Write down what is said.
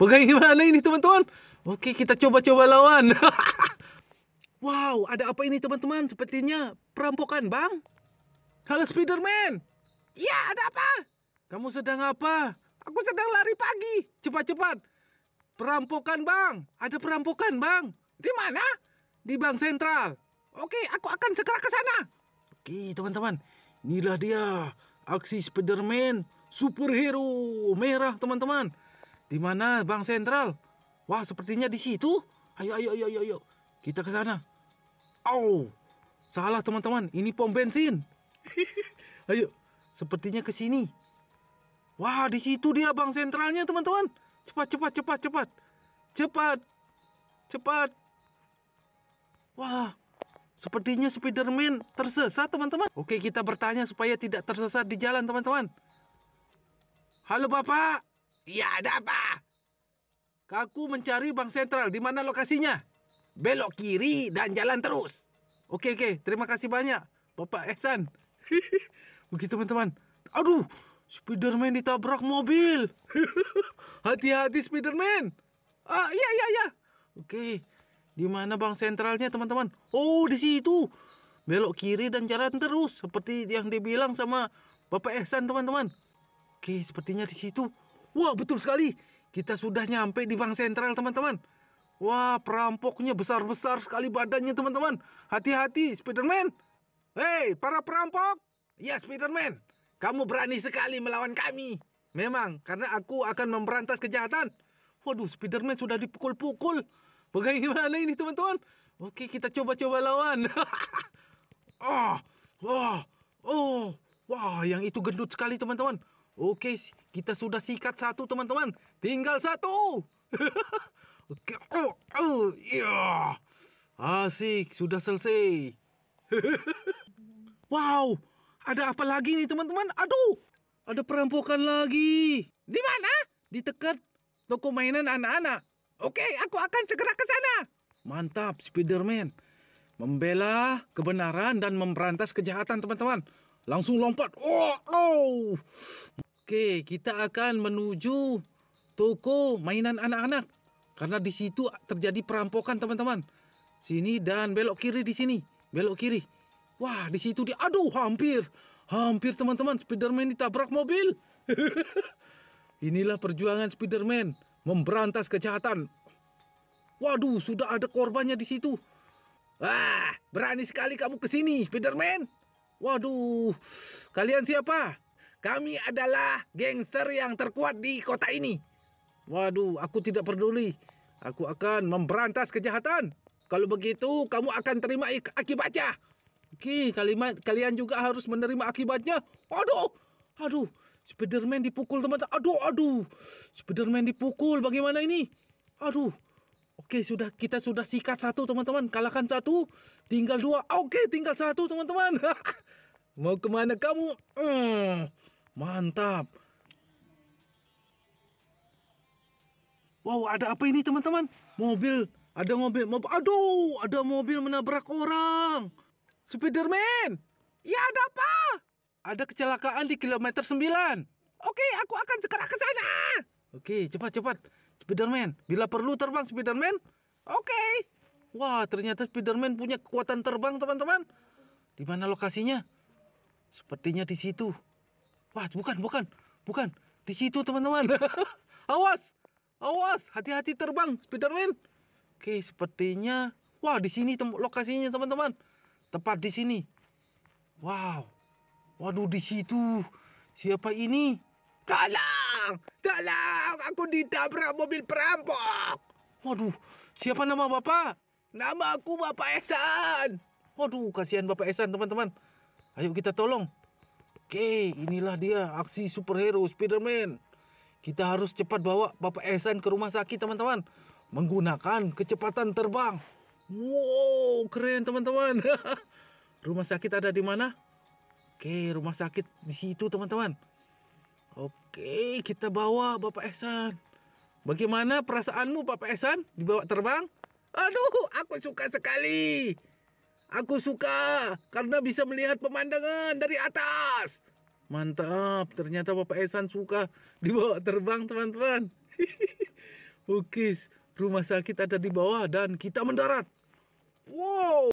Bagaimana ini teman-teman? Oke, kita coba-coba lawan. wow, ada apa ini teman-teman? Sepertinya perampokan, Bang. Halo Spiderman. Iya, ada apa? Kamu sedang apa? Aku sedang lari pagi. Cepat-cepat. Perampokan, Bang. Ada perampokan, Bang. Di mana? Di Bank Sentral. Oke, aku akan segera ke sana. Oke, teman-teman. Inilah dia aksi Spiderman superhero merah, teman-teman. Di mana Bank Sentral? Wah, sepertinya di situ. Ayo, ayo, ayo, ayo, ayo. Kita ke sana. Oh, Salah, teman-teman. Ini pom bensin. ayo, sepertinya ke sini. Wah, di situ dia Bank Sentralnya, teman-teman. Cepat, cepat, cepat, cepat. Cepat. Cepat. Wah, sepertinya Spiderman tersesat, teman-teman. Oke, kita bertanya supaya tidak tersesat di jalan, teman-teman. Halo, Bapak. Iya, ada apa? Kaku mencari bank sentral. Di mana lokasinya? Belok kiri dan jalan terus. Oke, oke. Terima kasih banyak, Bapak Ehsan. Oke, teman-teman. Aduh, Spiderman ditabrak mobil. Hati-hati, Spiderman. Ah, iya, iya, iya. Oke. Di mana bank sentralnya, teman-teman? Oh, di situ. Belok kiri dan jalan terus. Seperti yang dibilang sama Bapak Ehsan, teman-teman. Oke, sepertinya di situ. Wah, betul sekali. Kita sudah nyampe di Bank Sentral, teman-teman. Wah, perampoknya besar-besar sekali badannya, teman-teman. Hati-hati, Spider-Man. Hei, para perampok. Ya, Spider-Man. Kamu berani sekali melawan kami. Memang, karena aku akan memberantas kejahatan. Waduh, Spider-Man sudah dipukul-pukul. Bagaimana ini, teman-teman? Oke, kita coba-coba lawan. oh, oh, oh, wah, yang itu gendut sekali, teman-teman. Oke, kita sudah sikat satu teman-teman. Tinggal satu. Oke. Oh, oh, iya. Asik, sudah selesai. wow, ada apa lagi nih teman-teman? Aduh, ada perampokan lagi. Di mana? Di dekat toko mainan anak-anak. Oke, aku akan segera ke sana. Mantap, Spiderman. Membela kebenaran dan memberantas kejahatan, teman-teman. Langsung lompat. Oh, oh. Oke, kita akan menuju toko mainan anak-anak. Karena di situ terjadi perampokan, teman-teman. Sini dan belok kiri di sini. Belok kiri. Wah, di situ dia. Aduh, hampir. Hampir, teman-teman. Spiderman ditabrak mobil. Inilah perjuangan Spiderman. Memberantas kejahatan. Waduh, sudah ada korbannya di situ. Wah, berani sekali kamu kesini, sini, Spiderman. Waduh, kalian siapa? Kami adalah gangster yang terkuat di kota ini. Waduh, aku tidak peduli. Aku akan memberantas kejahatan. Kalau begitu, kamu akan terima akibatnya. Oke, kalimat kalian juga harus menerima akibatnya. Aduh, aduh, Spiderman dipukul teman-teman. Aduh, aduh, Spiderman dipukul. Bagaimana ini? Aduh, Oke sudah kita sudah sikat satu teman-teman kalahkan satu tinggal dua oke tinggal satu teman-teman mau kemana kamu hmm. Mantap. Wow, ada apa ini teman-teman? Mobil, ada mobil, mobil. Aduh, ada mobil menabrak orang. Spiderman. Ya, ada apa? Ada kecelakaan di kilometer 9. Oke, aku akan segera ke sana. Oke, cepat cepat. Spiderman, bila perlu terbang Spiderman. Oke. Wah, ternyata Spiderman punya kekuatan terbang, teman-teman. Di mana lokasinya? Sepertinya di situ. Wah, bukan, bukan, bukan. Di situ teman-teman. awas, awas, hati-hati terbang, Spiderman. Oke, sepertinya, wah di sini tem lokasinya teman-teman. Tepat di sini. Wow, waduh di situ. Siapa ini? Tolong, tolong, aku ditabrak mobil perampok. Waduh, siapa nama bapak? Nama aku Bapak Esan. Waduh, kasihan Bapak Esan teman-teman. Ayo kita tolong. Oke, inilah dia aksi superhero Spider-Man. Kita harus cepat bawa Bapak Ehsan ke rumah sakit, teman-teman. Menggunakan kecepatan terbang. Wow, keren, teman-teman. rumah sakit ada di mana? Oke, rumah sakit di situ, teman-teman. Oke, kita bawa Bapak Ehsan. Bagaimana perasaanmu, Bapak Ehsan? Dibawa terbang? Aduh, aku suka sekali. Aku suka karena bisa melihat pemandangan dari atas. Mantap, ternyata Bapak Esan suka dibawa terbang teman-teman. Bukis, rumah sakit ada di bawah dan kita mendarat. Wow.